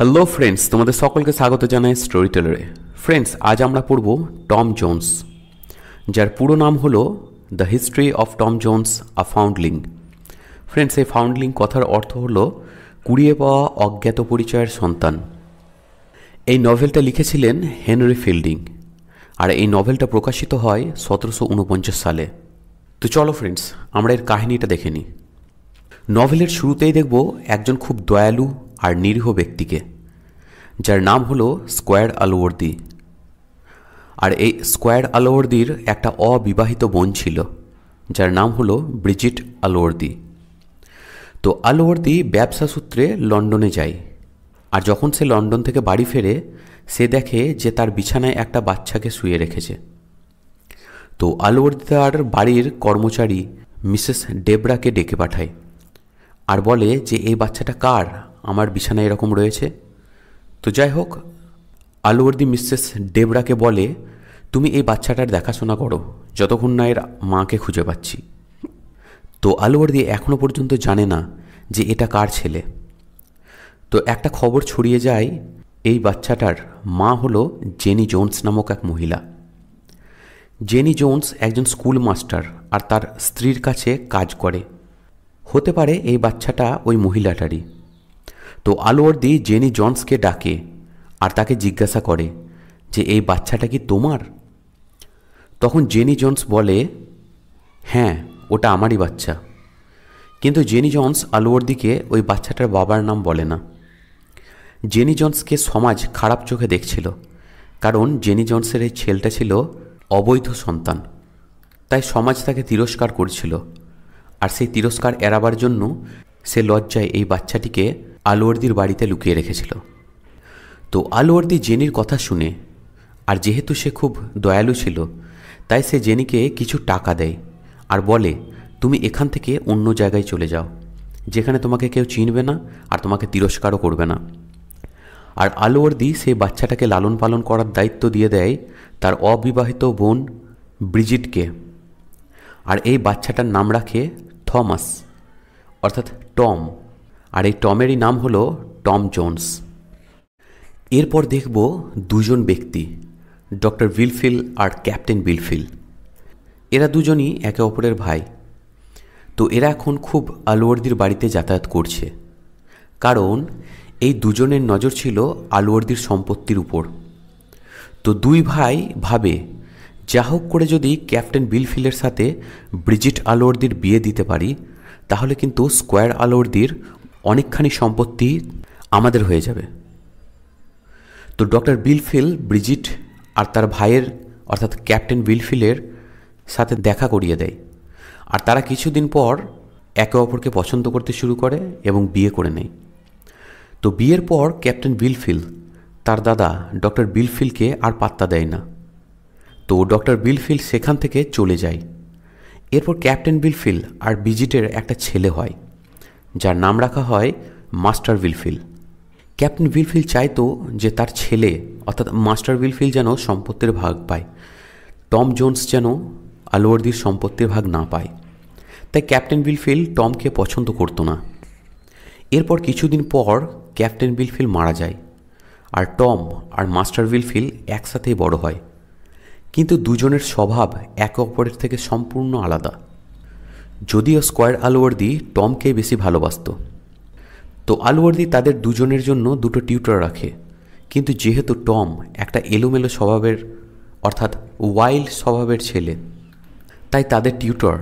hello friends তোমাদের সকলকে স্বাগত জানাই স্টোরি টেলারে ফ্রেন্ডস আজ আমরা পড়ব টম জোন্স যার পুরো নাম হলো the history of Tom Jones a foundling friends এই ফাউন্ডলিং কথার অর্থ হলো কুড়িয়ে পাওয়া অজ্ঞাত পরিচয়ের সন্তান এই নভেলটা লিখেছিলেন হেনরি ফিল্ডিং আর এই নভেলটা প্রকাশিত হয় সতেরোশো উনপঞ্চাশ সালে তো চলো ফ্রেন্ডস আমরা এর কাহিনীটা দেখে নিই নভেলের শুরুতেই দেখব একজন খুব দয়ালু আর নিরীহ ব্যক্তিকে যার নাম হলো স্কোয়ার আলওয়র্দি আর এই স্কোয়ার আলওয়র্দির একটা অবিবাহিত বোন ছিল যার নাম হলো ব্রিজিট আলওয়র্দি তো আলওয়র্দি ব্যবসা সূত্রে লন্ডনে যায় আর যখন সে লন্ডন থেকে বাড়ি ফেরে সে দেখে যে তার বিছানায় একটা বাচ্চাকে শুয়ে রেখেছে তো আলওয়র্দি তার বাড়ির কর্মচারী মিসেস ডেবরাকে ডেকে পাঠায় আর বলে যে এই বাচ্চাটা কার আমার বিছানায় এরকম রয়েছে তো যাই হোক আলুবর্দি মিসেস ডেবরাকে বলে তুমি এই বাচ্চাটার দেখাশোনা করো যতক্ষণ না এর মাকে খুঁজে পাচ্ছি তো আলুবর্দি এখনও পর্যন্ত জানে না যে এটা কার ছেলে তো একটা খবর ছড়িয়ে যায় এই বাচ্চাটার মা হল জেনি জোন্স নামক এক মহিলা জেনি জোন্স একজন স্কুল মাস্টার আর তার স্ত্রীর কাছে কাজ করে হতে পারে এই বাচ্চাটা ওই মহিলাটারই তো আলোয়ার্দি জেনি জনসকে ডাকে আর তাকে জিজ্ঞাসা করে যে এই বাচ্চাটা কি তোমার তখন জেনি জনস বলে হ্যাঁ ওটা আমারই বাচ্চা কিন্তু জেনি জনস আলোয়ার্দিকে ওই বাচ্চাটার বাবার নাম বলে না জেনি জনসকে সমাজ খারাপ চোখে দেখছিল কারণ জেনি জনসের এই ছেলেটা ছিল অবৈধ সন্তান তাই সমাজ তাকে তিরস্কার করছিল আর সেই তিরস্কার এড়াবার জন্য সে লজ্জায় এই বাচ্চাটিকে আলুয়ার্দির বাড়িতে লুকিয়ে রেখেছিল তো আলুয়ার্দি জেনির কথা শুনে আর যেহেতু সে খুব দয়ালু ছিল তাই সে জেনিকে কিছু টাকা দেয় আর বলে তুমি এখান থেকে অন্য জায়গায় চলে যাও যেখানে তোমাকে কেউ চিনবে না আর তোমাকে তিরস্কারও করবে না আর আলোয়ার্দি সেই বাচ্চাটাকে লালন পালন করার দায়িত্ব দিয়ে দেয় তার অবিবাহিত বোন ব্রিজিটকে আর এই বাচ্চাটার নাম রাখে থমাস অর্থাৎ টম আর এই টমেরই নাম হলো টম জোনস এরপর দেখব দুজন ব্যক্তি ডক্টর বিলফিল আর ক্যাপ্টেন বিলফিল এরা দুজনই একে অপরের ভাই তো এরা এখন খুব আলুয়ার্দির বাড়িতে যাতায়াত করছে কারণ এই দুজনের নজর ছিল আলুয়ার্দির সম্পত্তির উপর তো দুই ভাই ভাবে যা হোক করে যদি ক্যাপ্টেন বিলফিলের সাথে ব্রিজিট আলোয়ার্দির বিয়ে দিতে পারি তাহলে কিন্তু স্কোয়ার আলোয়ার্দির অনেকখানি সম্পত্তি আমাদের হয়ে যাবে তো ডক্টর বিলফিল ব্রিজিট আর তার ভাইয়ের অর্থাৎ ক্যাপ্টেন বিলফিলের সাথে দেখা করিয়ে দেয় আর তারা কিছুদিন পর একে অপরকে পছন্দ করতে শুরু করে এবং বিয়ে করে নেয় তো বিয়ের পর ক্যাপ্টেন বিলফিল তার দাদা ডক্টর বিলফিলকে আর পাত্তা দেয় না তো ডক্টর বিলফিল সেখান থেকে চলে যায় এরপর ক্যাপ্টেন বিলফিল আর বিজিটের একটা ছেলে হয় যার নাম রাখা হয় মাস্টার উইলফিল ক্যাপ্টেন উইলফিল চাইতো যে তার ছেলে অর্থাৎ মাস্টার উইলফিল যেন সম্পত্তির ভাগ পায় টম জোন্স যেন আলোয়ারদির সম্পত্তির ভাগ না পায় তাই ক্যাপ্টেন উইলফিল টমকে পছন্দ করতো না এরপর কিছুদিন পর ক্যাপ্টেন উইলফিল মারা যায় আর টম আর মাস্টার উইলফিল একসাথেই বড় হয় কিন্তু দুজনের স্বভাব একে অপরের থেকে সম্পূর্ণ আলাদা যদিও স্কোয়ার আলওয়ার্দি টমকে বেশি ভালোবাসত তো আলওয়ার্দি তাদের দুজনের জন্য দুটো টিউটর রাখে কিন্তু যেহেতু টম একটা এলোমেলো স্বভাবের অর্থাৎ ওয়াইল্ড স্বভাবের ছেলে তাই তাদের টিউটর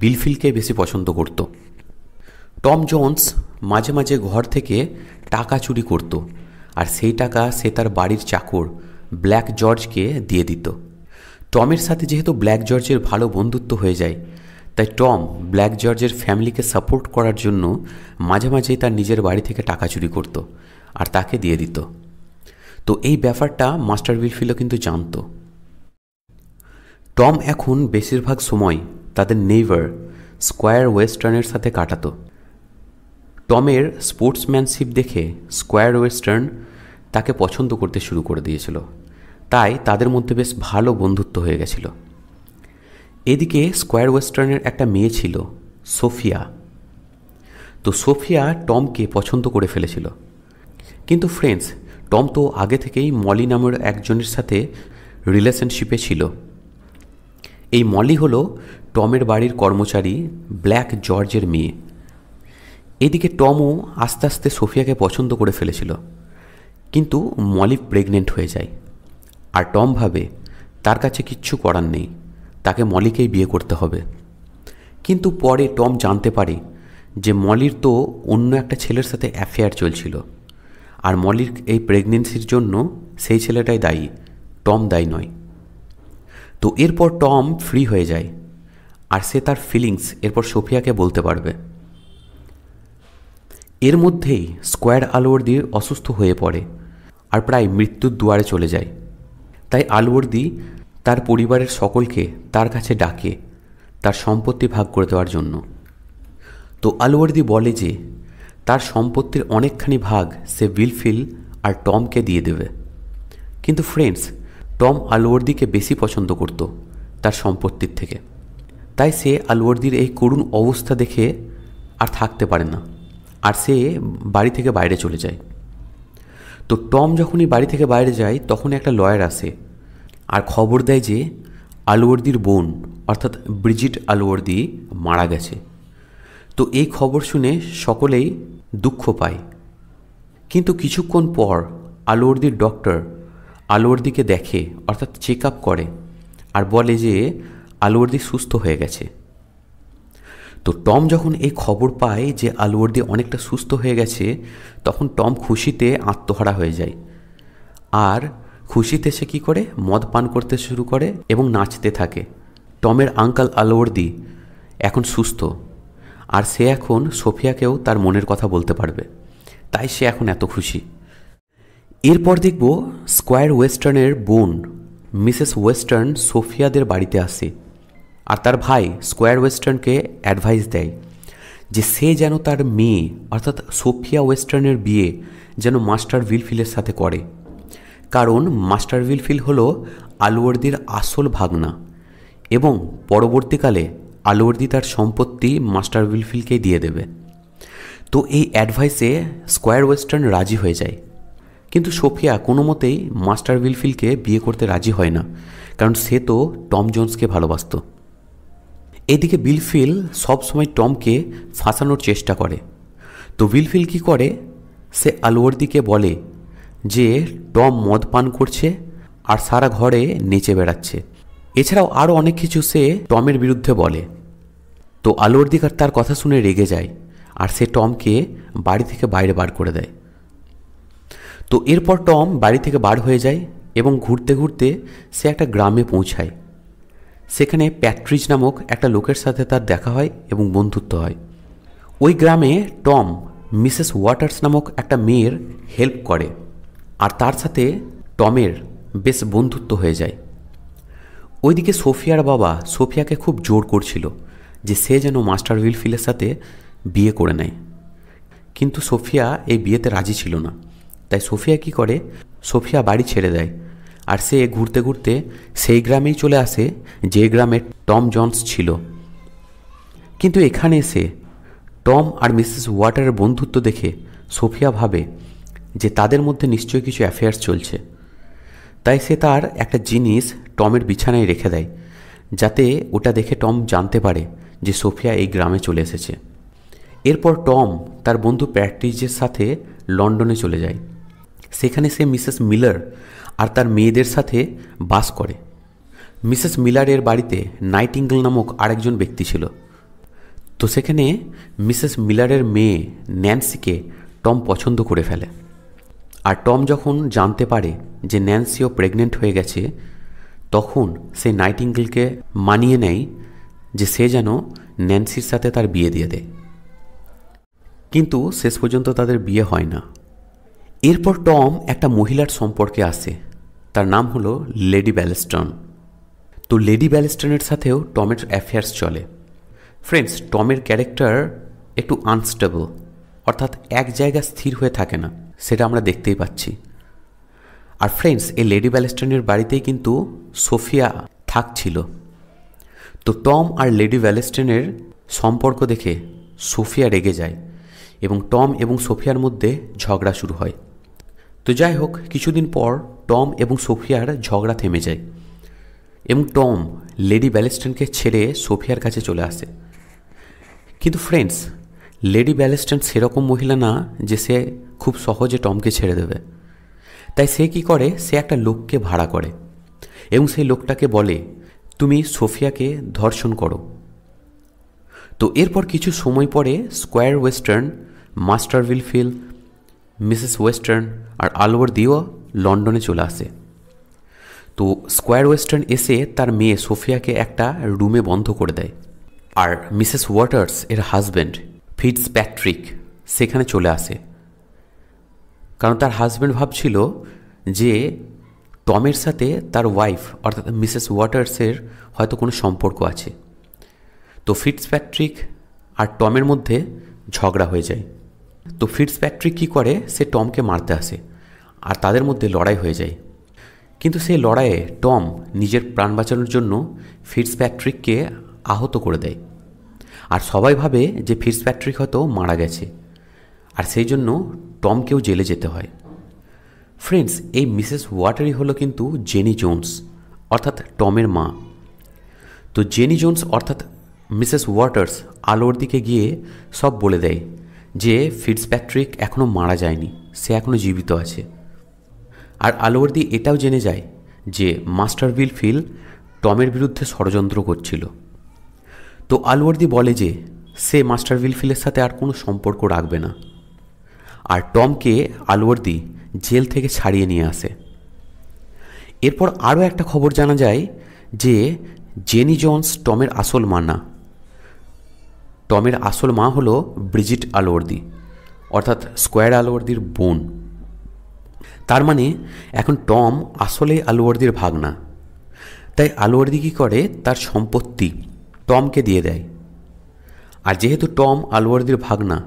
বিলফিলকে বেশি পছন্দ করত টম জোন্স মাঝে মাঝে ঘর থেকে টাকা চুরি করত আর সেই টাকা সে তার বাড়ির চাকর ব্ল্যাক জর্জকে দিয়ে দিত টমের সাথে যেহেতু ব্ল্যাক জর্জের ভালো বন্ধুত্ব হয়ে যায় তাই টম ব্ল্যাক জর্জের ফ্যামিলিকে সাপোর্ট করার জন্য মাঝে মাঝেই তার নিজের বাড়ি থেকে টাকা চুরি করত আর তাকে দিয়ে দিত তো এই ব্যাপারটা মাস্টার উইলফিলও কিন্তু জানত টম এখন বেশিরভাগ সময় তাদের নেইবার স্কোয়ার ওয়েস্টার্নের সাথে কাটাত টমের স্পোর্টসম্যানশিপ দেখে স্কোয়ার ওয়েস্টার্ন তাকে পছন্দ করতে শুরু করে দিয়েছিল তাই তাদের মধ্যে বেশ ভালো বন্ধুত্ব হয়ে গেছিলো এদিকে স্কোয়ার ওয়েস্টার্নের একটা মেয়ে ছিল সোফিয়া তো সোফিয়া টমকে পছন্দ করে ফেলেছিল কিন্তু ফ্রেন্ডস টম তো আগে থেকেই মলি নামের একজনের সাথে রিলেশনশিপে ছিল এই মলি হল টমের বাড়ির কর্মচারী ব্ল্যাক জর্জের মেয়ে এদিকে টমও আস্তে আস্তে সোফিয়াকে পছন্দ করে ফেলেছিল কিন্তু মলি প্রেগনেন্ট হয়ে যায় আর টম ভাবে তার কাছে কিচ্ছু করার নেই তাকে মলিকেই বিয়ে করতে হবে কিন্তু পরে টম জানতে পারে যে মলির তো অন্য একটা ছেলের সাথে অ্যাফেয়ার চলছিল আর মলির এই প্রেগনেন্সির জন্য সেই ছেলেটাই দায়ী টম দায়ী নয় তো এরপর টম ফ্রি হয়ে যায় আর সে তার ফিলিংস এরপর সোফিয়াকে বলতে পারবে এর মধ্যেই স্কোয়ার আলওয়ার্দি অসুস্থ হয়ে পড়ে আর প্রায় মৃত্যুর দুয়ারে চলে যায় তাই আলওয়ার্দি তার পরিবারের সকলকে তার কাছে ডাকে তার সম্পত্তি ভাগ করে দেওয়ার জন্য তো আলওয়ার্দি বলে যে তার সম্পত্তির অনেকখানি ভাগ সে উইলফিল আর টমকে দিয়ে দেবে কিন্তু ফ্রেন্ডস টম আলওয়ার্দিকে বেশি পছন্দ করত তার সম্পত্তির থেকে তাই সে আলওয়ার্দির এই করুণ অবস্থা দেখে আর থাকতে পারে না আর সে বাড়ি থেকে বাইরে চলে যায় তো টম যখনই বাড়ি থেকে বাইরে যায় তখন একটা লয়ার আসে আর খবর দেয় যে আলুবর্দির বোন অর্থাৎ ব্রিজিট আলুবর্দি মারা গেছে তো এই খবর শুনে সকলেই দুঃখ পায় কিন্তু কিছুক্ষণ পর আলুবর্দির ডক্টর আলুবর্দিকে দেখে অর্থাৎ চেক আপ করে আর বলে যে আলুবর্দি সুস্থ হয়ে গেছে তো টম যখন এই খবর পায় যে আলুবর্দি অনেকটা সুস্থ হয়ে গেছে তখন টম খুশিতে আত্মহারা হয়ে যায় আর খুশিতে সে কী করে মদ পান করতে শুরু করে এবং নাচতে থাকে টমের আঙ্কাল আলওয়ার্দি এখন সুস্থ আর সে এখন সোফিয়াকেও তার মনের কথা বলতে পারবে তাই সে এখন এত খুশি এরপর দেখব স্কোয়ার ওয়েস্টার্নের বোন মিসেস ওয়েস্টার্ন সোফিয়াদের বাড়িতে আসে আর তার ভাই স্কোয়ার ওয়েস্টার্নকে অ্যাডভাইস দেয় যে সে যেন তার মেয়ে অর্থাৎ সোফিয়া ওয়েস্টার্নের বিয়ে যেন মাস্টার উইলফিলের সাথে করে কারণ মাস্টার উইলফিল হল আলুয়ার্দির আসল ভাগনা এবং পরবর্তীকালে আলুয়ার্দি তার সম্পত্তি মাস্টার উইলফিলকে দিয়ে দেবে তো এই অ্যাডভাইসে স্কোয়ার ওয়েস্টার্ন রাজি হয়ে যায় কিন্তু সোফিয়া কোনো মতেই মাস্টার উইলফিলকে বিয়ে করতে রাজি হয় না কারণ সে তো টম জোন্সকে ভালোবাসত এদিকে বিলফিল সবসময় টমকে ফাঁসানোর চেষ্টা করে তো উইলফিল কি করে সে আলওয়ার্দিকে বলে যে টম মদ পান করছে আর সারা ঘরে নেচে বেড়াচ্ছে এছাড়াও আরও অনেক কিছু সে টমের বিরুদ্ধে বলে তো আলোরদিকার তার কথা শুনে রেগে যায় আর সে টমকে বাড়ি থেকে বাইরে বার করে দেয় তো এরপর টম বাড়ি থেকে বার হয়ে যায় এবং ঘুরতে ঘুরতে সে একটা গ্রামে পৌঁছায় সেখানে প্যাট্রিজ নামক একটা লোকের সাথে তার দেখা হয় এবং বন্ধুত্ব হয় ওই গ্রামে টম মিসেস ওয়াটার্স নামক একটা মেয়ের হেল্প করে আর তার সাথে টমের বেশ বন্ধুত্ব হয়ে যায় ওইদিকে সোফিয়ার বাবা সোফিয়াকে খুব জোর করছিল যে সে যেন মাস্টার উইলফিলের সাথে বিয়ে করে নেয় কিন্তু সোফিয়া এই বিয়েতে রাজি ছিল না তাই সোফিয়া কি করে সোফিয়া বাড়ি ছেড়ে দেয় আর সে ঘুরতে ঘুরতে সেই গ্রামেই চলে আসে যে গ্রামে টম জনস ছিল কিন্তু এখানে এসে টম আর মিসেস ওয়াটারের বন্ধুত্ব দেখে সোফিয়া ভাবে যে তাদের মধ্যে নিশ্চয়ই কিছু অ্যাফেয়ার্স চলছে তাই সে তার একটা জিনিস টমের বিছানায় রেখে দেয় যাতে ওটা দেখে টম জানতে পারে যে সোফিয়া এই গ্রামে চলে এসেছে এরপর টম তার বন্ধু প্যাট্রিজের সাথে লন্ডনে চলে যায় সেখানে সে মিসেস মিলার আর তার মেয়েদের সাথে বাস করে মিসেস মিলারের বাড়িতে নাইটিঙ্গল নামক আরেকজন ব্যক্তি ছিল তো সেখানে মিসেস মিলারের মেয়ে ন্যান্সিকে টম পছন্দ করে ফেলে আর টম যখন জানতে পারে যে ন্যান্সিও প্রেগনেন্ট হয়ে গেছে তখন সে নাইটিঙ্গেলকে মানিয়ে নেয় যে সে যেন ন্যান্সির সাথে তার বিয়ে দিয়ে দেয় কিন্তু শেষ পর্যন্ত তাদের বিয়ে হয় না এরপর টম একটা মহিলার সম্পর্কে আসে তার নাম হলো লেডি ব্যালেস্টন তো লেডি ব্যালেস্টনের সাথেও টমের অ্যাফেয়ার্স চলে ফ্রেন্ডস টমের ক্যারেক্টার একটু আনস্টেবল অর্থাৎ এক জায়গা স্থির হয়ে থাকে না সেটা আমরা দেখতেই পাচ্ছি আর ফ্রেন্ডস এই লেডি ব্যালেস্টনের বাড়িতেই কিন্তু সোফিয়া থাকছিল তো টম আর লেডি ব্যালেস্টনের সম্পর্ক দেখে সোফিয়া রেগে যায় এবং টম এবং সোফিয়ার মধ্যে ঝগড়া শুরু হয় তো যাই হোক কিছুদিন পর টম এবং সোফিয়ার ঝগড়া থেমে যায় এবং টম লেডি ব্যালেস্টনকে ছেড়ে সোফিয়ার কাছে চলে আসে কিন্তু ফ্রেন্ডস লেডি ব্যালেস্টন সেরকম মহিলা না যে সে খুব সহজে টমকে ছেড়ে দেবে তাই সে কি করে সে একটা লোককে ভাড়া করে এবং সেই লোকটাকে বলে তুমি সোফিয়াকে ধর্ষণ করো তো এরপর কিছু সময় পরে Squire Western master Blifil Mrs Western আর আলওয়ার দিও লন্ডনে চলে আসে তো স্কোয়ার ওয়েস্টার্ন এসে তার মেয়ে সোফিয়াকে একটা রুমে বন্ধ করে দেয় আর মিসেস ওয়াটার্স এর হাজব্যান্ড ফিটস প্যাট্রিক সেখানে চলে আসে কারণ তার হাজব্যান্ড ভাবছিল যে টমের সাথে তার ওয়াইফ অর্থাৎ মিসেস ওয়াটার্সের হয়তো কোনো সম্পর্ক আছে তো ফিটস প্যাট্রিক আর টমের মধ্যে ঝগড়া হয়ে যায় তো ফিটস প্যাট্রিক কী করে সে টমকে মারতে আসে আর তাদের মধ্যে লড়াই হয়ে যায় কিন্তু সেই লড়াইয়ে টম নিজের প্রাণ বাঁচানোর জন্য ফিটস প্যাট্রিককে আহত করে দেয় আর সবাই ভাবে যে ফিটস প্যাট্রিক হয়তো মারা গেছে আর সেই জন্য টমকেও জেলে যেতে হয় ফ্রেন্ডস এই মিসেস ওয়াটারি হলো কিন্তু জেনি জোন্স অর্থাৎ টমের মা তো জেনি জোন্স অর্থাৎ মিসেস ওয়াটার্স আলোর দিকে গিয়ে সব বলে দেয় যে ফিটসপ্যাট্রিক এখনও মারা যায়নি সে এখনও জীবিত আছে আর আলোয়ার্দি এটাও জেনে যায় যে মাস্টার বিল ফিল টমের বিরুদ্ধে ষড়যন্ত্র করছিল তো আলওয়ার্দি বলে যে সে মাস্টার উইলফিলের সাথে আর কোনো সম্পর্ক রাখবে না আর টমকে আলওয়ার্দি জেল থেকে ছাড়িয়ে নিয়ে আসে এরপর আরও একটা খবর জানা যায় যে জেনি জনস টমের আসল মা না টমের আসল মা হলো ব্রিজিট আলওয়ার্দি অর্থাৎ স্কোয়ার আলওয়ার্দির বোন তার মানে এখন টম আসলে আলওয়ার্দির না তাই আলওয়ার্দি কী করে তার সম্পত্তি টমকে দিয়ে দেয় আর যেহেতু টম আলওয়ার্দির ভাগনা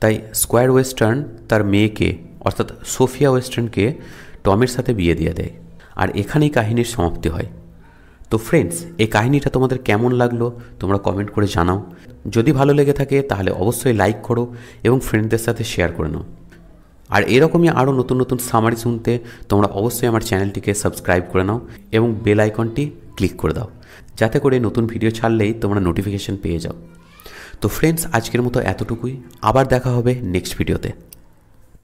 তাই স্কোয়ার ওয়েস্টার্ন তার মেয়েকে অর্থাৎ সোফিয়া ওয়েস্টার্নকে টমের সাথে বিয়ে দিয়ে দেয় আর এখানেই কাহিনীর সমাপ্তি হয় তো ফ্রেন্ডস এই কাহিনীটা তোমাদের কেমন লাগলো তোমরা কমেন্ট করে জানাও যদি ভালো লেগে থাকে তাহলে অবশ্যই লাইক করো এবং ফ্রেন্ডদের সাথে শেয়ার করে নাও আর এরকমই আরও নতুন নতুন সামারি শুনতে তোমরা অবশ্যই আমার চ্যানেলটিকে সাবস্ক্রাইব করে নাও এবং বেল আইকনটি ক্লিক করে দাও যাতে করে নতুন ভিডিও ছাড়লেই তোমরা নোটিফিকেশান পেয়ে যাও তো ফ্রেন্ডস আজকের মতো এতটুকুই আবার দেখা হবে নেক্সট ভিডিওতে